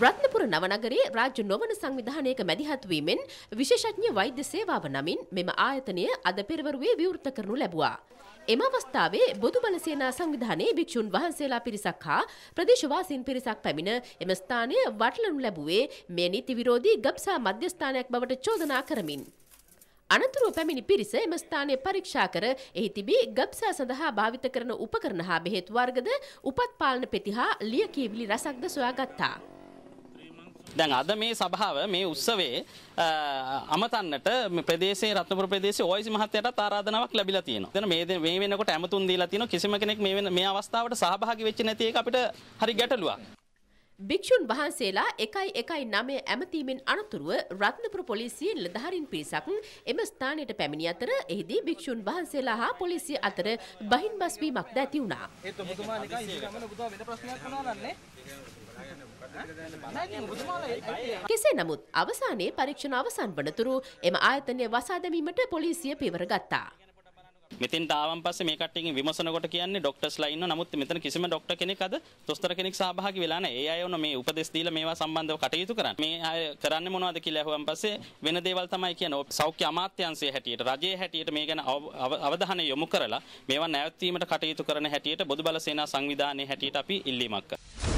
රත්නපුර නවනගරේ රාජ්‍ය නොවන සංවිධානයක මැදිහත්වීමෙන් විශේෂඥ වෛද්‍ය සේවාව නමින් මෙම ආයතනය අද පෙරවරුවේ විවෘත කරනු ලැබුවා. එම අවස්ථාවේ බොදු බලසේනා සංවිධානයේ භික්ෂූන් වහන්සේලා පිරිසක් හා ප්‍රදේශවාසීන් පිරිසක් පැමිණ එම ස්ථානය වටලනු ලැබුවේ මේ නීති විරෝධී ගබ්සා මධ්‍යස්ථානයක් බවට චෝදනා කරමින්. අනතුරුව පැමිණි පිරිස එම ස්ථානය පරීක්ෂා කර එහි තිබී ගබ්සා සඳහා භාවිත කරන උපකරණ හා බෙහෙත් වර්ගද උපත් පාලන පෙති හා ලියකියවිලි රසක්ද සොයාගත්තා. දැන් අද මේ සභාව මේ උත්සවයේ අමතන්නට ප්‍රදේශයේ රත්නපුර ප්‍රදේශයේ ඔයිසි මහත්තයාට ආරාධනාවක් ලැබිලා තියෙනවා. දැන් මේ මේ වෙනකොට ඇමතුම් දීලා තියෙනවා කිසිම කෙනෙක් මේ මේ අවස්ථාවට සහභාගී වෙච්ච නැති එක අපිට හරි ගැටලුවක්. භික්ෂුන් වහන්සේලා එකයි එකයි නමය ඇමතීමෙන් අනතුරුව රත්නපුර පොලිසියෙන් ලධහරින් පිරිසක් එම ස්ථානයට පැමිණි අතර එහිදී භික්ෂුන් වහන්සේලා හා පොලිසිය අතර බහින් බස්වීමක් ද ඇති වුණා. කෙසේ නමුත් අවසානයේ පරීක්ෂණ අවසන් වනතුරු එම ආයතනය වසා දැමීමට පොලිසිය පියවර ගත්තා. මෙතෙන් දාවන් පස්සේ මේ කට්ටියකින් විමසනකොට කියන්නේ ડોක්ටර්ස්ලා ඉන්නවා. නමුත් මෙතන කිසිම ડોක්ටර් කෙනෙක් අද දොස්තර කෙනෙක් සහභාගී වෙලා නැහැ. ඒ අය ඔන්න මේ උපදෙස් දීලා මේවා සම්බන්ධව කටයුතු කරන්නේ. මේ අය කරන්නේ මොනවද කියලා අහුවන් පස්සේ වෙන දේවල් තමයි කියන්නේ. සෞඛ්‍ය අමාත්‍යාංශයේ හැටියට, රජයේ හැටියට මේ ගැන අවධානය යොමු කරලා මේවා නැවැත්වීමට කටයුතු කරන හැටියට බොදු බල සේනා සංවිධානයේ හැටියට අපි ඉල්ලීමක් කරා.